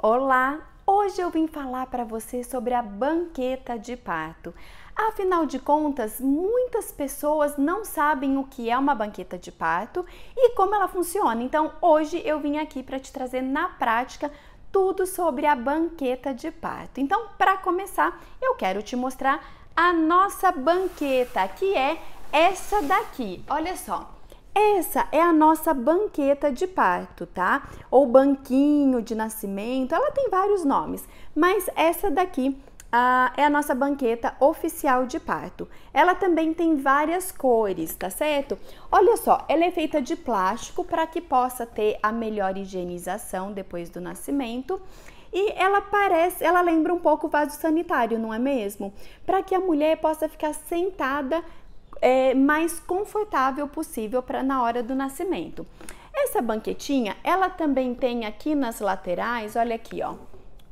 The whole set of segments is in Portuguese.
Olá! Hoje eu vim falar para você sobre a banqueta de pato. Afinal de contas, muitas pessoas não sabem o que é uma banqueta de pato e como ela funciona. Então, hoje eu vim aqui para te trazer na prática tudo sobre a banqueta de pato. Então, para começar, eu quero te mostrar a nossa banqueta, que é essa daqui. Olha só. Essa é a nossa banqueta de parto, tá? Ou banquinho de nascimento, ela tem vários nomes, mas essa daqui ah, é a nossa banqueta oficial de parto. Ela também tem várias cores, tá certo? Olha só, ela é feita de plástico para que possa ter a melhor higienização depois do nascimento. E ela parece, ela lembra um pouco o vaso sanitário, não é mesmo? Para que a mulher possa ficar sentada é, mais confortável possível para na hora do nascimento. Essa banquetinha, ela também tem aqui nas laterais, olha aqui, ó,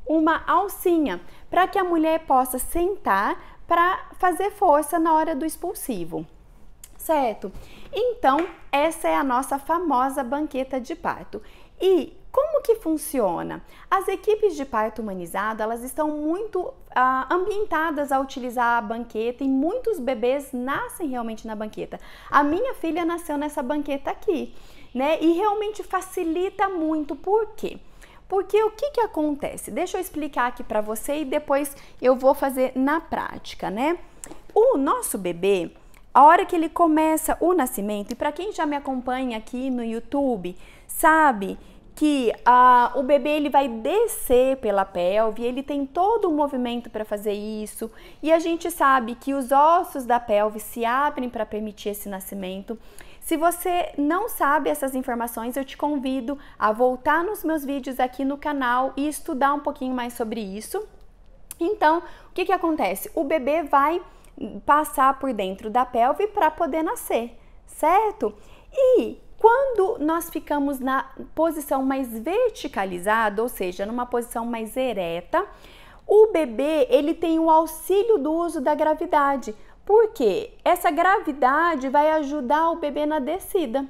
uma alcinha para que a mulher possa sentar para fazer força na hora do expulsivo. Certo? Então, essa é a nossa famosa banqueta de parto. E como que funciona? As equipes de parto humanizado, elas estão muito ah, ambientadas a utilizar a banqueta e muitos bebês nascem realmente na banqueta. A minha filha nasceu nessa banqueta aqui, né? E realmente facilita muito, por quê? Porque o que que acontece? Deixa eu explicar aqui para você e depois eu vou fazer na prática, né? O nosso bebê, a hora que ele começa o nascimento, e para quem já me acompanha aqui no YouTube, sabe que ah, o bebê ele vai descer pela pelve, ele tem todo um movimento para fazer isso, e a gente sabe que os ossos da pelve se abrem para permitir esse nascimento. Se você não sabe essas informações, eu te convido a voltar nos meus vídeos aqui no canal e estudar um pouquinho mais sobre isso. Então, o que, que acontece? O bebê vai passar por dentro da pelve para poder nascer, certo? E quando nós ficamos na posição mais verticalizada, ou seja, numa posição mais ereta, o bebê ele tem o auxílio do uso da gravidade, porque essa gravidade vai ajudar o bebê na descida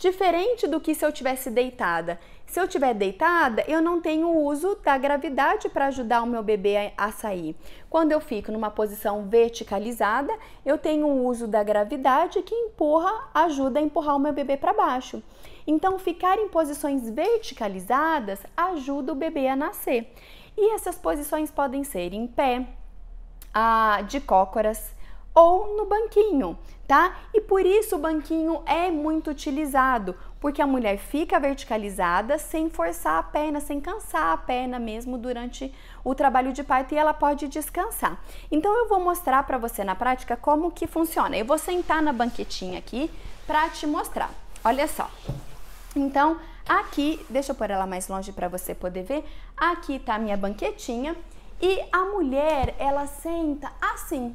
diferente do que se eu tivesse deitada. Se eu tiver deitada, eu não tenho uso da gravidade para ajudar o meu bebê a, sair. Quando eu fico numa posição verticalizada, eu tenho o uso da gravidade que empurra, ajuda a empurrar o meu bebê para baixo. Então, ficar em posições verticalizadas ajuda o bebê a nascer. E essas posições podem ser em pé, de cócoras, ou no banquinho, tá? E por isso o banquinho é muito utilizado, porque a mulher fica verticalizada sem forçar a perna, sem cansar a perna mesmo durante o trabalho de parto e ela pode descansar. Então eu vou mostrar para você na prática como que funciona. Eu vou sentar na banquetinha aqui para te mostrar. Olha só. Então, aqui, deixa eu pôr ela mais longe para você poder ver. Aqui tá a minha banquetinha e a mulher, ela senta assim,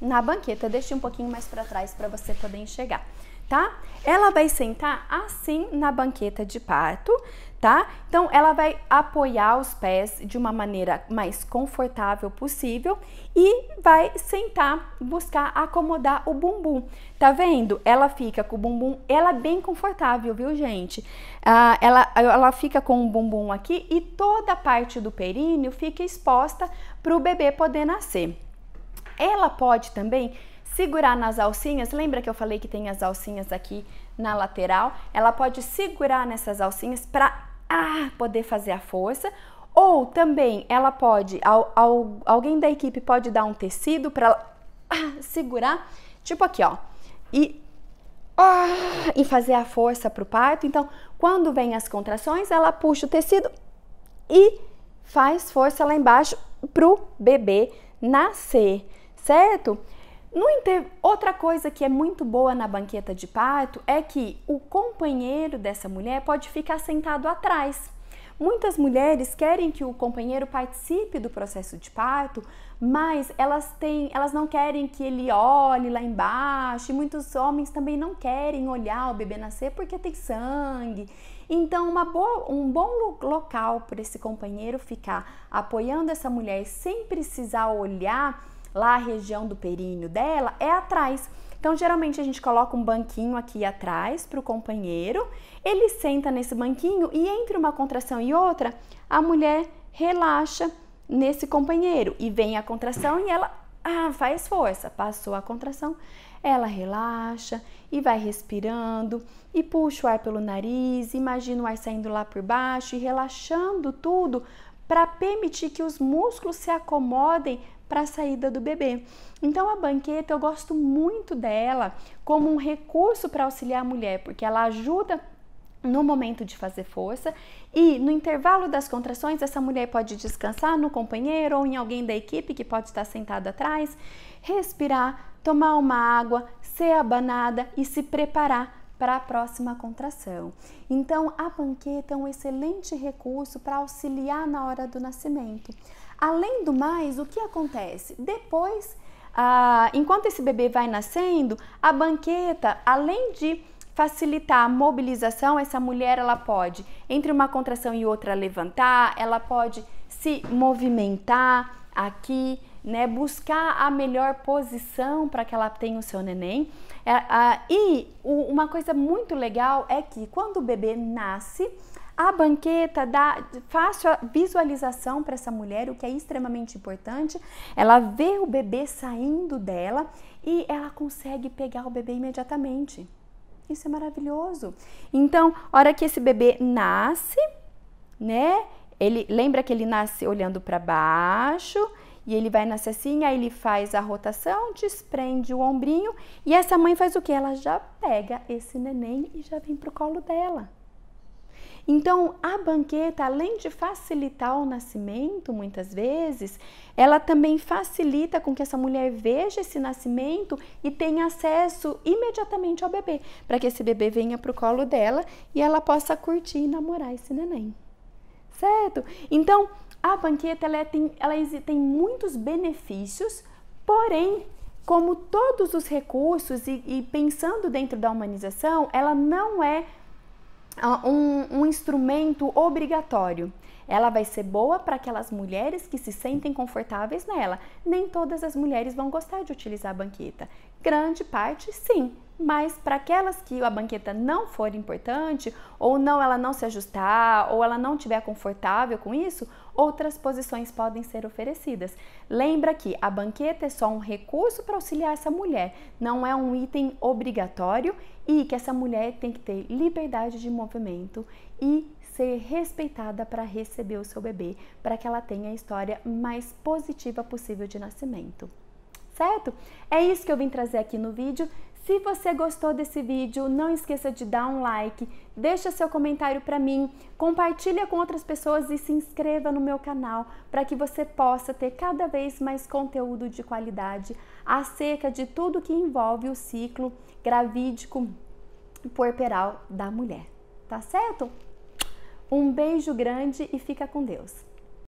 na banqueta. deixe um pouquinho mais para trás para você poder enxergar, tá? Ela vai sentar assim na banqueta de parto, tá? Então ela vai apoiar os pés de uma maneira mais confortável possível e vai sentar, buscar acomodar o bumbum. Tá vendo? Ela fica com o bumbum, ela é bem confortável, viu, gente? Ah, ela, ela fica com o bumbum aqui e toda a parte do períneo fica exposta para o bebê poder nascer. Ela pode também segurar nas alcinhas, lembra que eu falei que tem as alcinhas aqui na lateral? Ela pode segurar nessas alcinhas para ah, poder fazer a força, ou também ela pode, ao, ao, alguém da equipe pode dar um tecido para ah, segurar, tipo aqui, ó, e, ah, e fazer a força para o parto. Então, quando vem as contrações, ela puxa o tecido e faz força lá embaixo pro bebê nascer certo? Inter... Outra coisa que é muito boa na banqueta de parto é que o companheiro dessa mulher pode ficar sentado atrás. Muitas mulheres querem que o companheiro participe do processo de parto, mas elas têm, elas não querem que ele olhe lá embaixo, e muitos homens também não querem olhar o bebê nascer porque tem sangue. Então, boa, um bom local para esse companheiro ficar apoiando essa mulher sem precisar olhar lá a região do períneo dela é atrás. Então, geralmente a gente coloca um banquinho aqui atrás para o companheiro, ele senta nesse banquinho e entre uma contração e outra, a mulher relaxa nesse companheiro e vem a contração e ela ah, faz força, passou a contração, ela relaxa e vai respirando e puxa o ar pelo nariz, imagina o ar saindo lá por baixo e relaxando tudo para permitir que os músculos se acomodem para a saída do bebê. Então a banqueta eu gosto muito dela como um recurso para auxiliar a mulher, porque ela ajuda no momento de fazer força e no intervalo das contrações essa mulher pode descansar no companheiro ou em alguém da equipe que pode estar sentado atrás, respirar, tomar uma água, ser abanada e se preparar para a próxima contração. Então, a panqueta é um excelente recurso para auxiliar na hora do nascimento. Além do mais, o que acontece? Depois, ah, enquanto esse bebê vai nascendo, a banqueta, além de facilitar a mobilização, essa mulher ela pode, entre uma contração e outra, levantar, ela pode se movimentar aqui, né? Buscar a melhor posição para que ela tenha o seu neném. É, e uma coisa muito legal é que quando o bebê nasce, a banqueta dá fácil visualização para essa mulher, o que é extremamente importante. Ela vê o bebê saindo dela e ela consegue pegar o bebê imediatamente. Isso é maravilhoso. Então, hora que esse bebê nasce, né? Ele lembra que ele nasce olhando para baixo e ele vai na cessinha, ele faz a rotação, desprende o ombrinho e essa mãe faz o que? Ela já pega esse neném e já vem para o colo dela. Então, a banqueta, além de facilitar o nascimento, muitas vezes, ela também facilita com que essa mulher veja esse nascimento e tenha acesso imediatamente ao bebê, para que esse bebê venha para o colo dela e ela possa curtir e namorar esse neném certo? Então, a banqueta ela tem, ela tem muitos benefícios, porém, como todos os recursos e, e pensando dentro da humanização, ela não é ah, um, um, instrumento obrigatório. Ela vai ser boa para aquelas mulheres que se sentem confortáveis nela. Nem todas as mulheres vão gostar de utilizar a banqueta. Grande parte, sim. Mas para aquelas que a banqueta não for importante, ou não ela não se ajustar, ou ela não estiver confortável com isso, outras posições podem ser oferecidas. Lembra que a banqueta é só um recurso para auxiliar essa mulher, não é um item obrigatório e que essa mulher tem que ter liberdade de movimento e ser respeitada para receber o seu bebê, para que ela tenha a história mais positiva possível de nascimento certo? É isso que eu vim trazer aqui no vídeo. Se você gostou desse vídeo, não esqueça de dar um like, deixa seu comentário para mim, compartilha com outras pessoas e se inscreva no meu canal para que você possa ter cada vez mais conteúdo de qualidade acerca de tudo que envolve o ciclo gravídico puerperal da mulher, tá certo? Um beijo grande e fica com Deus.